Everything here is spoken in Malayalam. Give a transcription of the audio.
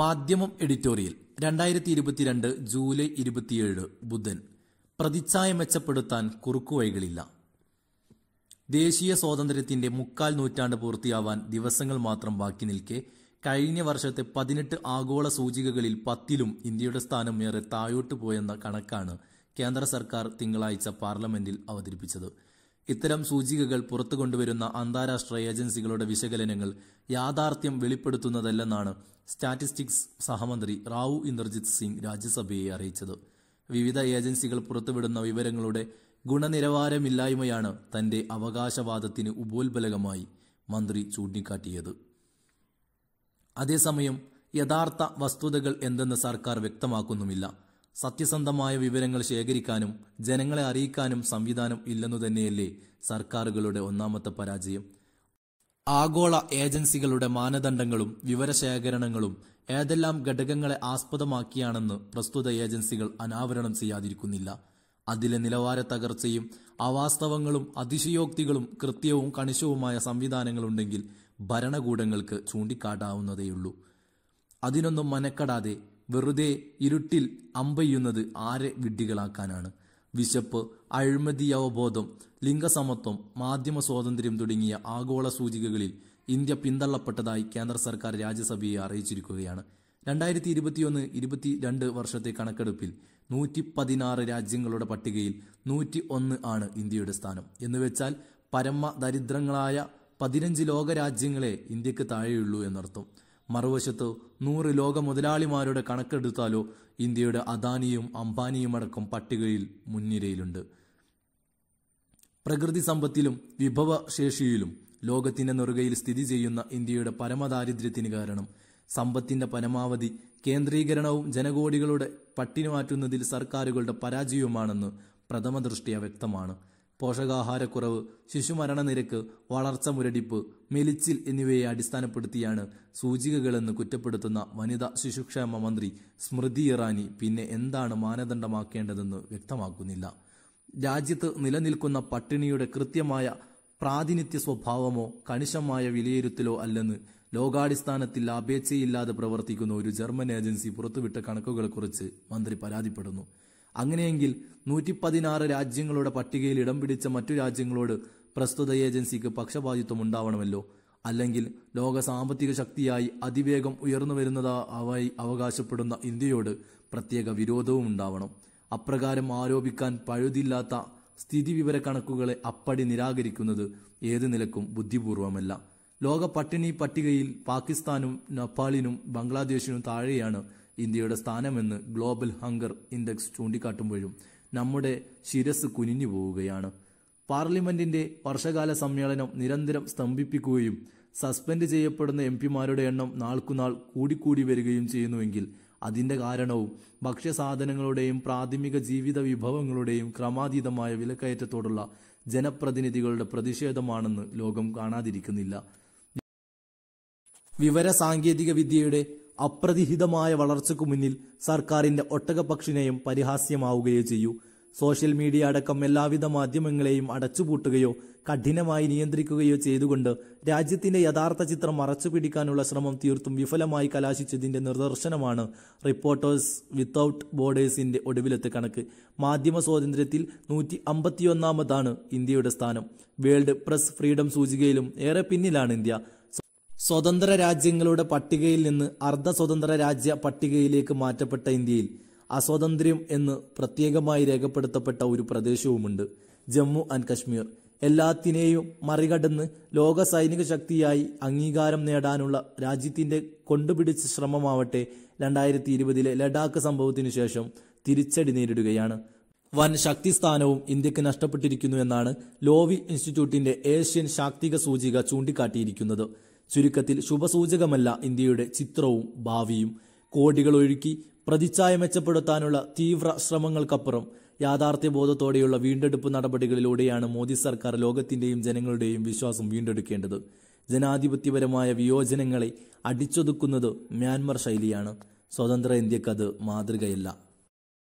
മാധ്യമം എഡിറ്റോറിയൽ രണ്ടായിരത്തി ഇരുപത്തിരണ്ട് ജൂലൈ ഇരുപത്തിയേഴ് ബുധൻ പ്രതിച്ഛായ മെച്ചപ്പെടുത്താൻ കുറുക്കുവഴികളില്ല ദേശീയ സ്വാതന്ത്ര്യത്തിന്റെ മുക്കാൽ നൂറ്റാണ്ട് പൂർത്തിയാവാൻ ദിവസങ്ങൾ മാത്രം ബാക്കി നിൽക്കെ കഴിഞ്ഞ വർഷത്തെ പതിനെട്ട് ആഗോള സൂചികകളിൽ പത്തിലും ഇന്ത്യയുടെ സ്ഥാനം ഏറെ താഴോട്ട് പോയെന്ന കണക്കാണ് കേന്ദ്ര സർക്കാർ തിങ്കളാഴ്ച പാർലമെന്റിൽ അവതരിപ്പിച്ചത് ഇത്തരം സൂചികകൾ പുറത്തു കൊണ്ടുവരുന്ന അന്താരാഷ്ട്ര ഏജൻസികളുടെ വിശകലനങ്ങൾ യാഥാർത്ഥ്യം വെളിപ്പെടുത്തുന്നതല്ലെന്നാണ് സ്റ്റാറ്റിസ്റ്റിക്സ് സഹമന്ത്രി റാവു ഇന്ദർജിത് സിംഗ് രാജ്യസഭയെ അറിയിച്ചത് വിവിധ ഏജൻസികൾ പുറത്തുവിടുന്ന വിവരങ്ങളുടെ ഗുണനിലവാരമില്ലായ്മയാണ് തന്റെ അവകാശവാദത്തിന് ഉപോത്ബലകമായി മന്ത്രി ചൂണ്ടിക്കാട്ടിയത് അതേസമയം യഥാർത്ഥ വസ്തുതകൾ എന്തെന്ന് സർക്കാർ വ്യക്തമാക്കുന്നുമില്ല സത്യസന്ധമായ വിവരങ്ങൾ ശേഖരിക്കാനും ജനങ്ങളെ അറിയിക്കാനും സംവിധാനം ഇല്ലെന്നു തന്നെയല്ലേ സർക്കാരുകളുടെ ഒന്നാമത്തെ പരാജയം ആഗോള ഏജൻസികളുടെ മാനദണ്ഡങ്ങളും വിവരശേഖരണങ്ങളും ഏതെല്ലാം ഘടകങ്ങളെ ആസ്പദമാക്കിയാണെന്ന് പ്രസ്തുത ഏജൻസികൾ അനാവരണം ചെയ്യാതിരിക്കുന്നില്ല അതിലെ നിലവാര തകർച്ചയും അവാസ്തവങ്ങളും അതിശയോക്തികളും കൃത്യവും കണിശവുമായ സംവിധാനങ്ങളുണ്ടെങ്കിൽ ഭരണകൂടങ്ങൾക്ക് ചൂണ്ടിക്കാട്ടാവുന്നതേയുള്ളൂ അതിനൊന്നും മനക്കെടാതെ വെറുതെ ഇരുട്ടിൽ അമ്പയ്യുന്നത് ആരെ വിഡ്ഢികളാക്കാനാണ് വിശപ്പ് അഴിമതി അവബോധം ലിംഗസമത്വം മാധ്യമ സ്വാതന്ത്ര്യം തുടങ്ങിയ ആഗോള സൂചികകളിൽ ഇന്ത്യ പിന്തള്ളപ്പെട്ടതായി കേന്ദ്ര സർക്കാർ രാജ്യസഭയെ അറിയിച്ചിരിക്കുകയാണ് രണ്ടായിരത്തി ഇരുപത്തിയൊന്ന് ഇരുപത്തിരണ്ട് വർഷത്തെ കണക്കെടുപ്പിൽ നൂറ്റി പതിനാറ് രാജ്യങ്ങളുടെ പട്ടികയിൽ നൂറ്റി ഒന്ന് ആണ് ഇന്ത്യയുടെ സ്ഥാനം എന്നുവെച്ചാൽ പരമ ദരിദ്രങ്ങളായ പതിനഞ്ച് ലോകരാജ്യങ്ങളെ ഇന്ത്യക്ക് താഴെയുള്ളൂ എന്നർത്ഥം മറുവശത്ത് നൂറ് ലോക മുതലാളിമാരുടെ കണക്കെടുത്താലോ ഇന്ത്യയുടെ അദാനിയും അംബാനിയുമടക്കം പട്ടികയിൽ മുൻനിരയിലുണ്ട് പ്രകൃതി സമ്പത്തിലും വിഭവശേഷിയിലും ലോകത്തിന്റെ നെറുകയിൽ സ്ഥിതി ചെയ്യുന്ന ഇന്ത്യയുടെ പരമദാരിദ്ര്യത്തിന് കാരണം സമ്പത്തിന്റെ പരമാവധി കേന്ദ്രീകരണവും ജനകോടികളുടെ പട്ടിണി മാറ്റുന്നതിൽ സർക്കാരുകളുടെ പരാജയവുമാണെന്ന് പ്രഥമദൃഷ്ടിയ വ്യക്തമാണ് പോഷകാഹാരക്കുറവ് നിരക്ക് വളർച്ച മുരടിപ്പ് മെലിച്ചിൽ എന്നിവയെ അടിസ്ഥാനപ്പെടുത്തിയാണ് സൂചികകളെന്ന് കുറ്റപ്പെടുത്തുന്ന വനിതാ ശിശുക്ഷേമ മന്ത്രി സ്മൃതി ഇറാനി പിന്നെ എന്താണ് മാനദണ്ഡമാക്കേണ്ടതെന്ന് വ്യക്തമാക്കുന്നില്ല രാജ്യത്ത് നിലനിൽക്കുന്ന പട്ടിണിയുടെ കൃത്യമായ പ്രാതിനിധ്യ സ്വഭാവമോ കണിശമായ വിലയിരുത്തലോ അല്ലെന്ന് ലോകാടിസ്ഥാനത്തിൽ അപേക്ഷയില്ലാതെ പ്രവർത്തിക്കുന്ന ഒരു ജർമ്മൻ ഏജൻസി പുറത്തുവിട്ട കണക്കുകളെക്കുറിച്ച് മന്ത്രി പരാതിപ്പെടുന്നു അങ്ങനെയെങ്കിൽ നൂറ്റി പതിനാറ് രാജ്യങ്ങളുടെ പട്ടികയിൽ ഇടം പിടിച്ച മറ്റു രാജ്യങ്ങളോട് പ്രസ്തുത ഏജൻസിക്ക് പക്ഷപാതിത്വം ഉണ്ടാവണമല്ലോ അല്ലെങ്കിൽ ലോക സാമ്പത്തിക ശക്തിയായി അതിവേഗം ഉയർന്നു വരുന്നതായി അവകാശപ്പെടുന്ന ഇന്ത്യയോട് പ്രത്യേക വിരോധവും ഉണ്ടാവണം അപ്രകാരം ആരോപിക്കാൻ പഴുതില്ലാത്ത സ്ഥിതിവിവര കണക്കുകളെ അപ്പടി നിരാകരിക്കുന്നത് ഏത് നിലക്കും ബുദ്ധിപൂർവമല്ല ലോക പട്ടിണി പട്ടികയിൽ പാകിസ്ഥാനും നേപ്പാളിനും ബംഗ്ലാദേശിനും താഴെയാണ് ഇന്ത്യയുടെ സ്ഥാനമെന്ന് ഗ്ലോബൽ ഹങ്കർ ഇൻഡെക്സ് ചൂണ്ടിക്കാട്ടുമ്പോഴും നമ്മുടെ ശിരസ് കുനിഞ്ഞു പോവുകയാണ് പാർലമെന്റിന്റെ വർഷകാല സമ്മേളനം നിരന്തരം സ്തംഭിപ്പിക്കുകയും സസ്പെൻഡ് ചെയ്യപ്പെടുന്ന എം പിമാരുടെ എണ്ണം നാൾക്കുനാൾ കൂടിക്കൂടി വരികയും ചെയ്യുന്നുവെങ്കിൽ അതിന്റെ കാരണവും ഭക്ഷ്യസാധനങ്ങളുടെയും പ്രാഥമിക ജീവിത വിഭവങ്ങളുടെയും ക്രമാതീതമായ വിലക്കയറ്റത്തോടുള്ള ജനപ്രതിനിധികളുടെ പ്രതിഷേധമാണെന്ന് ലോകം കാണാതിരിക്കുന്നില്ല വിവര സാങ്കേതിക വിദ്യയുടെ അപ്രതിഹിതമായ വളർച്ചയ്ക്കു മുന്നിൽ സർക്കാരിന്റെ ഒട്ടകപക്ഷിനെയും പരിഹാസ്യമാവുകയോ ചെയ്യൂ സോഷ്യൽ മീഡിയ അടക്കം എല്ലാവിധ മാധ്യമങ്ങളെയും അടച്ചുപൂട്ടുകയോ കഠിനമായി നിയന്ത്രിക്കുകയോ ചെയ്തുകൊണ്ട് രാജ്യത്തിന്റെ യഥാർത്ഥ ചിത്രം പിടിക്കാനുള്ള ശ്രമം തീർത്തും വിഫലമായി കലാശിച്ചതിന്റെ നിർദർശനമാണ് റിപ്പോർട്ടേഴ്സ് വിത്തൌട്ട് ബോർഡേഴ്സിന്റെ ഒടുവിലത്തെ കണക്ക് മാധ്യമ സ്വാതന്ത്ര്യത്തിൽ നൂറ്റി അമ്പത്തിയൊന്നാമതാണ് ഇന്ത്യയുടെ സ്ഥാനം വേൾഡ് പ്രസ് ഫ്രീഡം സൂചികയിലും ഏറെ പിന്നിലാണ് ഇന്ത്യ സ്വതന്ത്ര രാജ്യങ്ങളുടെ പട്ടികയിൽ നിന്ന് അർദ്ധ സ്വതന്ത്ര രാജ്യ പട്ടികയിലേക്ക് മാറ്റപ്പെട്ട ഇന്ത്യയിൽ അസ്വാതന്ത്ര്യം എന്ന് പ്രത്യേകമായി രേഖപ്പെടുത്തപ്പെട്ട ഒരു പ്രദേശവുമുണ്ട് ജമ്മു ആൻഡ് കശ്മീർ എല്ലാത്തിനെയും മറികടന്ന് ലോക സൈനിക ശക്തിയായി അംഗീകാരം നേടാനുള്ള രാജ്യത്തിന്റെ കൊണ്ടുപിടിച്ച ശ്രമമാവട്ടെ രണ്ടായിരത്തി ഇരുപതിലെ ലഡാക്ക് സംഭവത്തിനു ശേഷം തിരിച്ചടി നേരിടുകയാണ് വൻ ശക്തി സ്ഥാനവും ഇന്ത്യക്ക് നഷ്ടപ്പെട്ടിരിക്കുന്നു എന്നാണ് ലോവി ഇൻസ്റ്റിറ്റ്യൂട്ടിന്റെ ഏഷ്യൻ ശാക്തിക സൂചിക ചൂണ്ടിക്കാട്ടിയിരിക്കുന്നത് ചുരുക്കത്തിൽ ശുഭസൂചകമല്ല ഇന്ത്യയുടെ ചിത്രവും ഭാവിയും കോടികൾ ഒഴുക്കി പ്രതിച്ഛായ മെച്ചപ്പെടുത്താനുള്ള തീവ്ര ശ്രമങ്ങൾക്കപ്പുറം യാഥാർത്ഥ്യബോധത്തോടെയുള്ള വീണ്ടെടുപ്പ് നടപടികളിലൂടെയാണ് മോദി സർക്കാർ ലോകത്തിന്റെയും ജനങ്ങളുടെയും വിശ്വാസം വീണ്ടെടുക്കേണ്ടത് ജനാധിപത്യപരമായ വിയോജനങ്ങളെ അടിച്ചൊതുക്കുന്നത് മ്യാൻമർ ശൈലിയാണ് സ്വതന്ത്ര ഇന്ത്യക്കത് മാതൃകയല്ല